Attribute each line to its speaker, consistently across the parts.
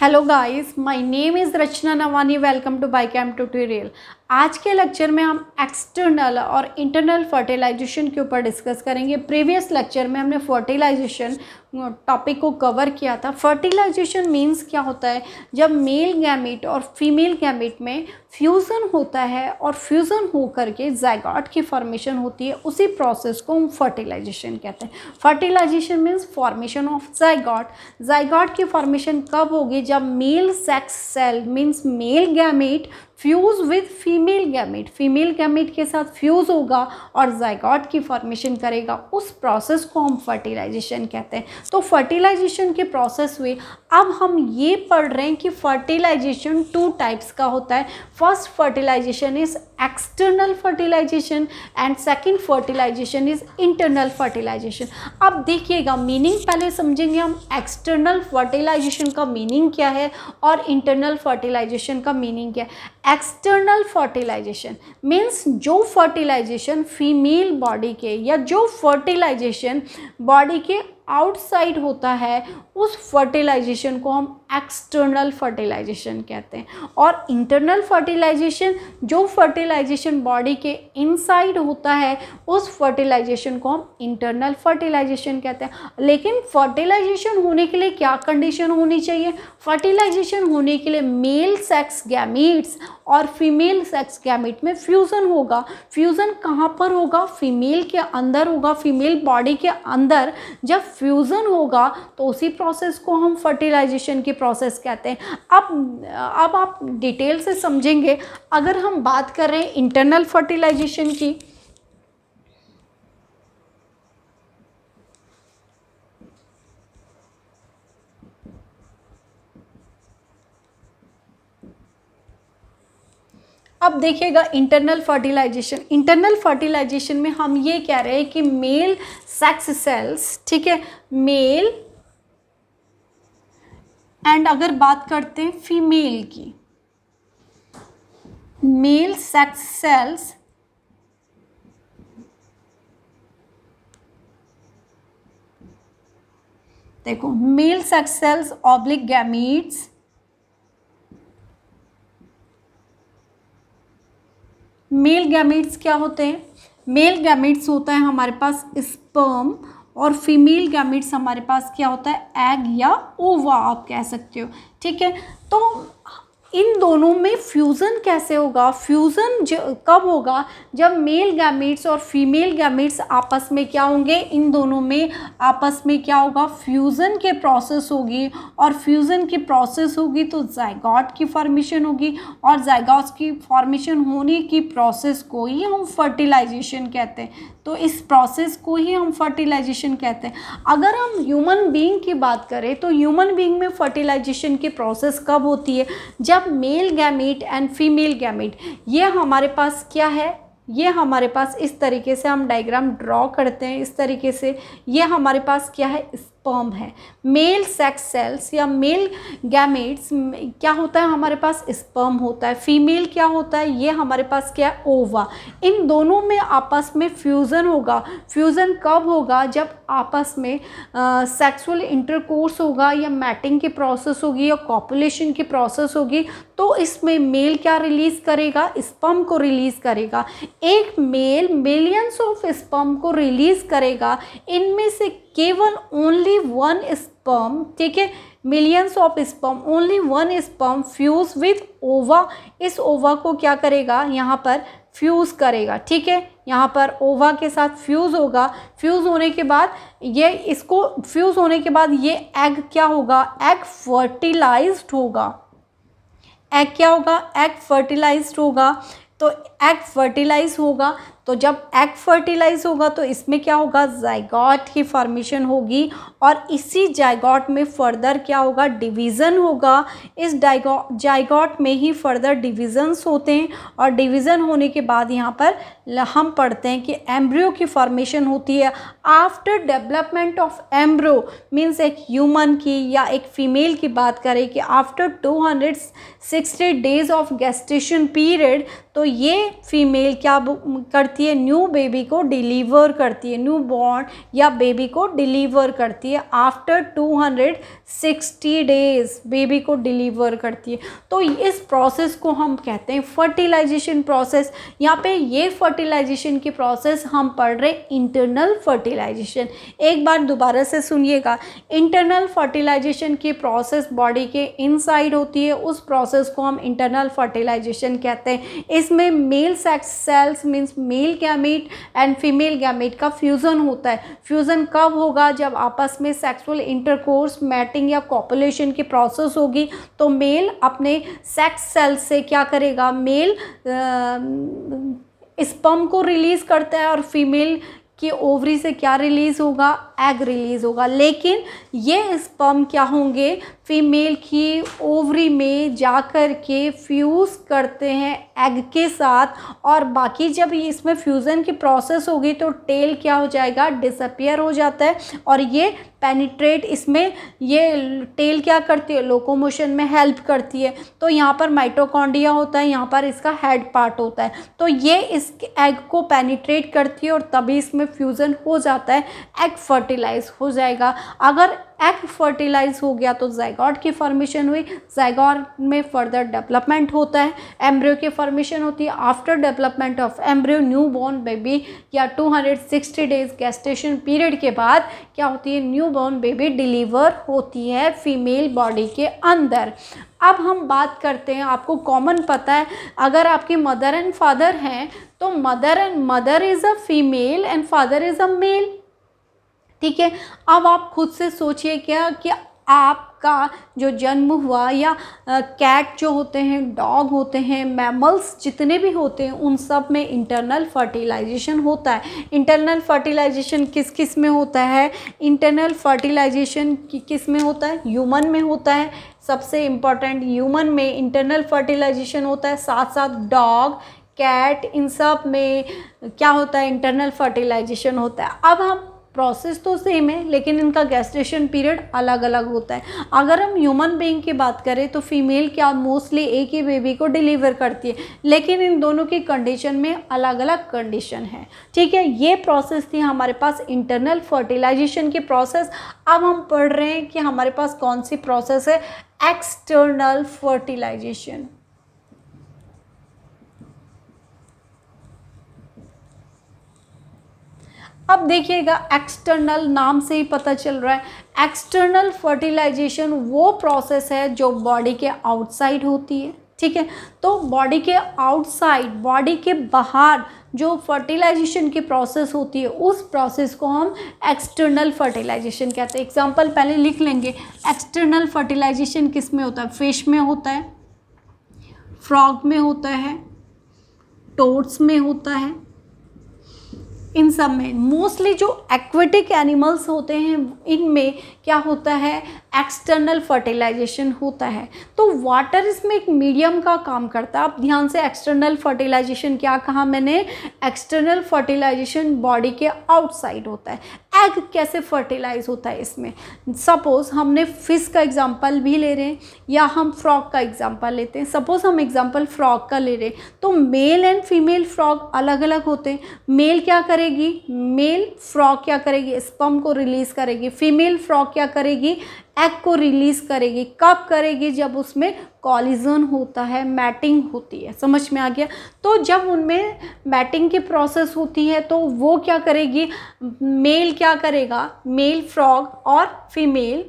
Speaker 1: Hello guys, my name is Rachna Navani. Welcome to ByCam tutorial. आज के lecture में हम एक्सटर्नल और इंटरनल फर्टिलाइजेशन के ऊपर डिस्कस करेंगे प्रीवियस लेक्चर में हमने फर्टिलाइजेशन टॉपिक को कवर किया था फर्टिलाइजेशन मींस क्या होता है जब मेल गैमिट और फीमेल गैमिट में फ्यूज़न होता है और फ्यूज़न हो करके जैगाट की फॉर्मेशन होती है उसी प्रोसेस को हम फर्टिलाइजेशन कहते हैं fertilization means formation of zygote zygote की फॉर्मेशन कब होगी जब male sex cell means male gamete fuse with female gamete female gamete के साथ फ्यूज़ होगा और जायगॉट की फॉर्मेशन करेगा उस प्रोसेस को हम फर्टिलाइजेशन कहते हैं तो फर्टिलाइजेशन के प्रोसेस हुए अब हम ये पढ़ रहे हैं कि फर्टिलाइजेशन टू टाइप्स का होता है first fertilization is external fertilization and second fertilization is internal fertilization अब देखिएगा मीनिंग पहले समझेंगे हम एक्सटर्नल फर्टिलाइजेशन का मीनिंग क्या है और इंटरनल फर्टिलाइजेशन का मीनिंग क्या है एक्सटर्नल फर्टिलाइजेशन मीन्स जो फर्टिलाइजेशन फीमेल बॉडी के या जो फर्टिलाइजेशन बॉडी के आउटसाइड होता है उस फर्टिलाइजेशन को हम एक्सटर्नल फर्टिलाइजेशन कहते हैं और इंटरनल फर्टिलाइजेशन जो फर्टिलाइजेशन बॉडी के इनसाइड होता है उस फर्टिलाइजेशन को हम इंटरनल फर्टिलाइजेशन कहते हैं लेकिन फर्टिलाइजेशन होने के लिए क्या कंडीशन होनी चाहिए फर्टिलाइजेशन होने के लिए मेल सेक्स गैमीट्स और फीमेल सेक्स गैमिट में फ्यूज़न होगा फ्यूज़न कहाँ पर होगा फीमेल के अंदर होगा फीमेल बॉडी के अंदर जब फ्यूज़न होगा तो उसी प्रोसेस को हम फर्टिलाइजेशन की प्रोसेस कहते हैं अब अब आप डिटेल से समझेंगे अगर हम बात कर रहे हैं इंटरनल फर्टिलाइजेशन की अब देखिएगा इंटरनल फर्टिलाइजेशन इंटरनल फर्टिलाइजेशन में हम ये कह रहे हैं कि मेल सेक्स सेल्स ठीक है मेल एंड अगर बात करते हैं फीमेल की मेल सेक्स सेल्स देखो male sex cells oblique gametes male gametes क्या होते हैं मेल गैमेट्स होता है हमारे पास स्पर्म और फीमेल गैमेट्स हमारे पास क्या होता है एग या ओवा आप कह सकते हो ठीक है तो इन दोनों में फ्यूज़न कैसे होगा फ्यूज़न कब होगा जब मेल गैमेट्स और फीमेल गैमेट्स आपस में क्या होंगे इन दोनों में आपस में क्या होगा फ्यूज़न के प्रोसेस होगी और फ्यूज़न की प्रोसेस होगी तो जैगॉट की फॉर्मेशन होगी और जायगॉट की फॉर्मेशन होने की प्रोसेस को ही हम फर्टिलाइजेशन कहते हैं तो इस प्रोसेस को ही हम फर्टिलाइजेशन कहते हैं अगर हम ह्यूमन बींग की बात करें तो ह्यूमन बींग में फर्टिलाइजेशन की प्रोसेस कब होती है जब जब male gamete and female gamete ये हमारे पास क्या है ये हमारे पास इस तरीके से हम डायग्राम ड्रॉ करते हैं इस तरीके से ये हमारे पास क्या है स्पर्म है मेल सेक्स सेल्स या मेल गैमेट्स क्या होता है हमारे पास स्पर्म होता है फीमेल क्या होता है ये हमारे पास क्या है ओवा इन दोनों में आपस में फ्यूज़न होगा फ्यूज़न कब होगा जब आपस में सेक्सुअल इंटरकोर्स होगा या मैटिंग की प्रोसेस होगी या कॉपुलेशन की प्रोसेस होगी तो इसमें मेल क्या रिलीज़ करेगा स्पर्म को रिलीज़ करेगा एक मेल मिलियंस ऑफ स्पर्म को रिलीज़ करेगा इनमें से केवल ओनली वन स्पर्म ठीक है millions of sperm only one sperm fuse with ova इस ओवा को क्या करेगा यहाँ पर फ्यूज़ करेगा ठीक है यहाँ पर ओवा के साथ फ्यूज़ होगा फ्यूज़ होने के बाद ये इसको फ्यूज़ होने के बाद ये एग क्या होगा एग फर्टिलाइज्ड होगा एग क्या होगा एग फर्टिलाइज्ड होगा तो एग फर्टिलाइज होगा तो जब एग फर्टिलाइज होगा तो इसमें क्या होगा जायगॉट की फॉर्मेशन होगी और इसी जायगॉट में फर्दर क्या होगा डिवीज़न होगा इस जायगॉट में ही फर्दर डिवीज़न्स होते हैं और डिवीज़न होने के बाद यहाँ पर हम पढ़ते हैं कि एम्ब्रियो की फॉर्मेशन होती है after development of embryo means एक ह्यूमन की या एक फीमेल की बात करें कि after two hundred sixty days of gestation period तो ये फीमेल क्या करती करती है न्यू बेबी को डिलीवर करती है न्यू बॉर्न या बेबी को डिलीवर करती है आफ्टर 260 डेज बेबी को डिलीवर करती है तो इस प्रोसेस को हम कहते हैं फर्टिलाइजेशन प्रोसेस यहाँ पे ये फर्टिलाइजेशन की प्रोसेस हम पढ़ रहे इंटरनल फर्टिलाइजेशन एक बार दोबारा से सुनिएगा इंटरनल फर्टिलाइजेशन की प्रोसेस बॉडी के इन होती है उस प्रोसेस को हम इंटरनल फर्टिलाइजेशन कहते हैं इसमें male sex cells means male male gamete and female gamete का फ्यूज़न होता है फ्यूज़न कब होगा जब आपस में सेक्सुअल इंटरकोर्स मैटिंग या कॉपुलेशन की प्रोसेस होगी तो मेल अपने सेक्स सेल से क्या करेगा मेल स्पम को रिलीज़ करता है और फीमेल कि ओवरी से क्या रिलीज़ होगा एग रिलीज़ होगा लेकिन ये स्पर्म क्या होंगे फीमेल की ओवरी में जाकर के फ्यूज़ करते हैं एग के साथ और बाकी जब इसमें फ्यूज़न की प्रोसेस होगी तो टेल क्या हो जाएगा डिसअपियर हो जाता है और ये पेनिट्रेट इसमें ये टेल क्या करती है लोकोमोशन में हेल्प करती है तो यहाँ पर माइटोकॉन्डिया होता है यहाँ पर इसका हेड पार्ट होता है तो ये इस एग को पेनिट्रेट करती है और तभी इसमें फ्यूज़न हो जाता है एग फर्टिलाइज हो जाएगा अगर एग फर्टिलाइज हो गया तो जैगॉड की फॉर्मेशन हुई जैगॉड में फर्दर डेवलपमेंट होता है एम्ब्रियो की फॉर्मेशन होती है after development of embryo new born baby या 260 डेज गेस्टेशन पीरियड के बाद क्या होती है न्यू बॉर्न बेबी डिलीवर होती है फीमेल बॉडी के अंदर अब हम बात करते हैं आपको कॉमन पता है अगर आपकी मदर एंड फादर हैं तो mother and mother is a female and father is a male ठीक है अब आप खुद से सोचिए क्या कि आपका जो जन्म हुआ या कैट जो होते हैं डॉग होते हैं मैमल्स जितने भी होते हैं उन सब में इंटरनल फर्टिलाइजेशन होता है इंटरनल फर्टिलाइजेशन किस किस में होता है इंटरनल फर्टिलाइजेशन किस में होता है ह्यूमन में होता है सबसे इम्पॉर्टेंट ह्यूमन में इंटरनल फर्टिलाइजेशन होता है साथ साथ डॉग कैट इन सब में क्या होता है इंटरनल फर्टिलाइजेशन होता है अब हम प्रोसेस तो सेम है लेकिन इनका गैस्ट्रेशन पीरियड अलग अलग होता है अगर हम ह्यूमन बींग की बात करें तो फीमेल क्या मोस्टली एक ही बेबी को डिलीवर करती है लेकिन इन दोनों की कंडीशन में अलग अलग कंडीशन है ठीक है ये प्रोसेस थी हमारे पास इंटरनल फर्टिलाइजेशन की प्रोसेस अब हम पढ़ रहे हैं कि हमारे पास कौन सी प्रोसेस है एक्सटर्नल फर्टिलाइजेशन अब देखिएगा एक्सटर्नल नाम से ही पता चल रहा है एक्सटर्नल फर्टिलाइजेशन वो प्रोसेस है जो बॉडी के आउटसाइड होती है ठीक है तो बॉडी के आउटसाइड बॉडी के बाहर जो फर्टिलाइजेशन की प्रोसेस होती है उस प्रोसेस को हम एक्सटर्नल फर्टिलाइजेशन कहते हैं एग्जांपल पहले लिख लेंगे एक्सटर्नल फर्टिलाइजेशन किस में होता है फिश में होता है फ्रॉग में होता है टोट्स में होता है इन सब में मोस्टली जो एक्वेटिक एनिमल्स होते हैं इनमें क्या होता है एक्सटर्नल फर्टिलाइजेशन होता है तो वाटर इसमें एक मीडियम का काम करता है आप ध्यान से एक्सटर्नल फर्टिलाइजेशन क्या कहा मैंने एक्सटर्नल फर्टिलाइजेशन बॉडी के आउटसाइड होता है एग कैसे फर्टिलाइज होता है इसमें सपोज़ हमने फ़िश का एग्ज़ाम्पल भी ले रहे हैं या हम फ्रॉक का एग्ज़ाम्पल लेते हैं सपोज़ हम एग्ज़ाम्पल फ्रॉक का ले रहे हैं तो मेल एंड फीमेल फ्रॉक अलग अलग होते हैं मेल क्या करेगी मेल फ्रॉक क्या करेगी स्पम को रिलीज़ करेगी फीमेल फ्रॉक क्या करेगी एग को रिलीज़ करेगी कब करेगी जब उसमें कॉलिजन होता है मैटिंग होती है समझ में आ गया तो जब उनमें मैटिंग की प्रोसेस होती है तो वो क्या करेगी मेल क्या करेगा मेल फ्रॉग और फीमेल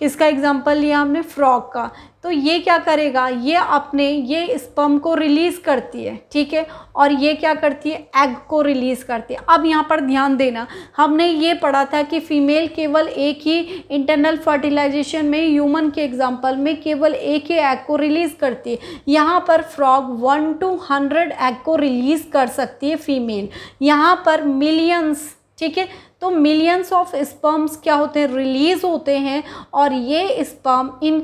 Speaker 1: किसका एग्जांपल लिया हमने फ्रॉग का तो ये क्या करेगा ये अपने ये स्पम को रिलीज़ करती है ठीक है और ये क्या करती है एग को रिलीज़ करती है अब यहाँ पर ध्यान देना हमने ये पढ़ा था कि फ़ीमेल केवल एक ही इंटरनल फर्टिलाइजेशन में ह्यूमन के एग्जांपल में केवल एक ही एग को रिलीज़ करती है यहाँ पर frog one two hundred egg को रिलीज़ कर सकती है फ़ीमेल यहाँ पर मिलियंस ठीक है तो मिलियंस ऑफ स्पर्म्स क्या होते हैं रिलीज़ होते हैं और ये स्पर्म इन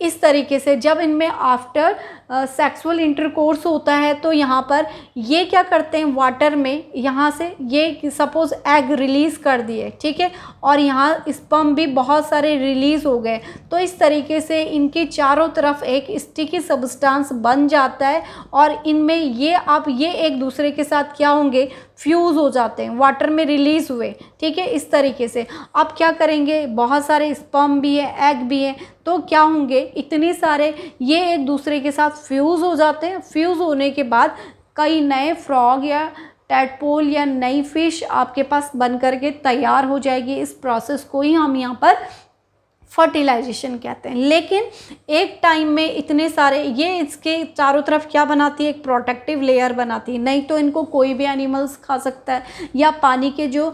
Speaker 1: इस तरीके से जब इनमें आफ्टर सेक्सुअल इंटरकोर्स होता है तो यहाँ पर ये क्या करते हैं वाटर में यहाँ से ये सपोज़ एग रिलीज़ कर दिए ठीक है और यहाँ स्पम भी बहुत सारे रिलीज़ हो गए तो इस तरीके से इनके चारों तरफ एक स्टिकी सब्सटेंस बन जाता है और इनमें ये आप ये एक दूसरे के साथ क्या होंगे फ्यूज़ हो जाते हैं वाटर में रिलीज़ हुए ठीक है इस तरीके से अब क्या करेंगे बहुत सारे स्पम भी है एग भी है तो क्या होंगे इतने सारे ये एक दूसरे के साथ फ्यूज़ हो जाते हैं फ्यूज़ होने के बाद कई नए फ्रॉग या टैटपोल या नई फिश आपके पास बन करके तैयार हो जाएगी इस प्रोसेस को ही हम यहाँ पर फर्टिलाइजेशन कहते हैं लेकिन एक टाइम में इतने सारे ये इसके चारों तरफ क्या बनाती है एक प्रोटेक्टिव लेयर बनाती है नहीं तो इनको कोई भी एनिमल्स खा सकता है या पानी के जो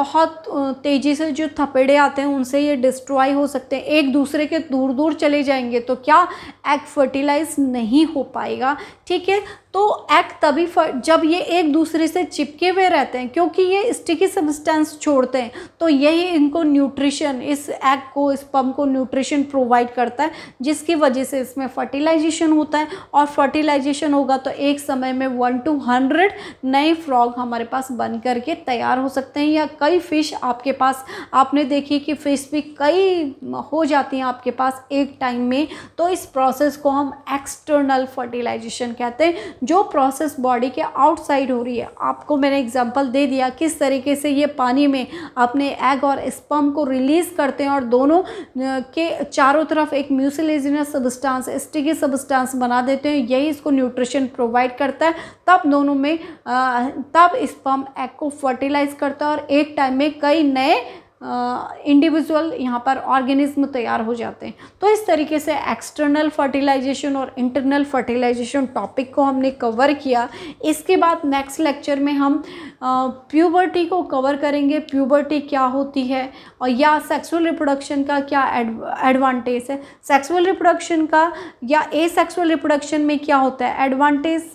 Speaker 1: बहुत तेज़ी से जो थपेड़े आते हैं उनसे ये डिस्ट्रॉय हो सकते हैं एक दूसरे के दूर दूर चले जाएंगे तो क्या एग फर्टिलाइज नहीं हो पाएगा ठीक है तो एक्ट तभी जब ये एक दूसरे से चिपके हुए रहते हैं क्योंकि ये स्टिकी सब्सटेंस छोड़ते हैं तो यही इनको न्यूट्रिशन इस एग को इस पम्प को न्यूट्रिशन प्रोवाइड करता है जिसकी वजह से इसमें फर्टिलाइजेशन होता है और फर्टिलाइजेशन होगा तो एक समय में वन टू हंड्रेड नए फ्रॉग हमारे पास बन करके तैयार हो सकते हैं या कई फ़िश आपके पास आपने देखी कि फ़िश भी कई हो जाती हैं आपके पास एक टाइम में तो इस प्रोसेस को हम एक्सटर्नल फर्टिलाइजेशन कहते हैं जो प्रोसेस बॉडी के आउटसाइड हो रही है आपको मैंने एग्जांपल दे दिया किस तरीके से ये पानी में अपने एग और स्पम को रिलीज़ करते हैं और दोनों के चारों तरफ एक म्यूसिलेजिनस सबस्टांस स्टिकी सबस्टांस बना देते हैं यही इसको न्यूट्रिशन प्रोवाइड करता है तब दोनों में तब स्पम एग को फर्टिलाइज़ करता है और एक टाइम में कई नए इंडिविजुअल यहाँ पर ऑर्गेनिज्म तैयार हो जाते हैं तो इस तरीके से एक्सटर्नल फर्टिलाइजेशन और इंटरनल फर्टिलाइजेशन टॉपिक को हमने कवर किया इसके बाद नेक्स्ट लेक्चर में हम प्यूबर्टी को कवर करेंगे प्यूबर्टी क्या होती है और या सेक्सुअल रिप्रोडक्शन का क्या एडवांटेज है सेक्सुअल रिप्रोडक्शन का या ए सेक्सुअल रिप्रोडक्शन में क्या होता है एडवांटेज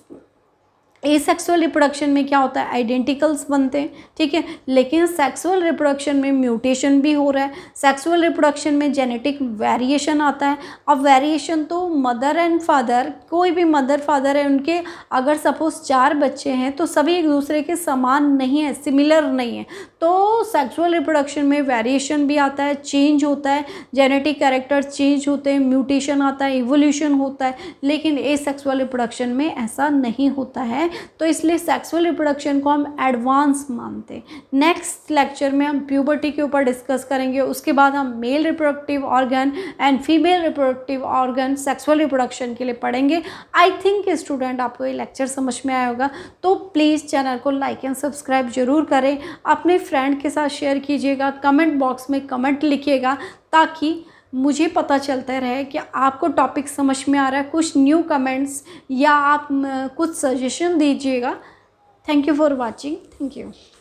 Speaker 1: ए सेक्सुअल रिप्रोडक्शन में क्या होता है आइडेंटिकल्स बनते हैं ठीक है लेकिन सेक्सुअल रिप्रोडक्शन में म्यूटेशन भी हो रहा है सेक्सुअल रिप्रोडक्शन में जेनेटिक वेरिएशन आता है अब वेरिएशन तो मदर एंड फादर कोई भी मदर फादर है उनके अगर सपोज चार बच्चे हैं तो सभी एक दूसरे के समान नहीं है सिमिलर नहीं है तो सेक्सुअल रिप्रोडक्शन में वेरिएशन भी आता है चेंज होता है जेनेटिक कैरेक्टर चेंज होते हैं म्यूटेशन आता है इवोल्यूशन होता है लेकिन ए सेक्सुअल रिप्रोडक्शन में ऐसा नहीं होता है तो इसलिए सेक्सुअल रिप्रोडक्शन को हम एडवांस मानते हैं नेक्स्ट लेक्चर में हम प्यूबर्टी के ऊपर डिस्कस करेंगे उसके बाद हम male reproductive organ and female reproductive organ sexual reproduction के लिए पढ़ेंगे आई थिंक स्टूडेंट आपको ये लेक्चर समझ में आया होगा तो प्लीज़ चैनल को लाइक एंड सब्सक्राइब जरूर करें अपने फ्रेंड के साथ शेयर कीजिएगा कमेंट बॉक्स में कमेंट लिखिएगा ताकि मुझे पता चलता रहे कि आपको टॉपिक समझ में आ रहा है कुछ न्यू कमेंट्स या आप कुछ सजेशन दीजिएगा thank you for watching thank you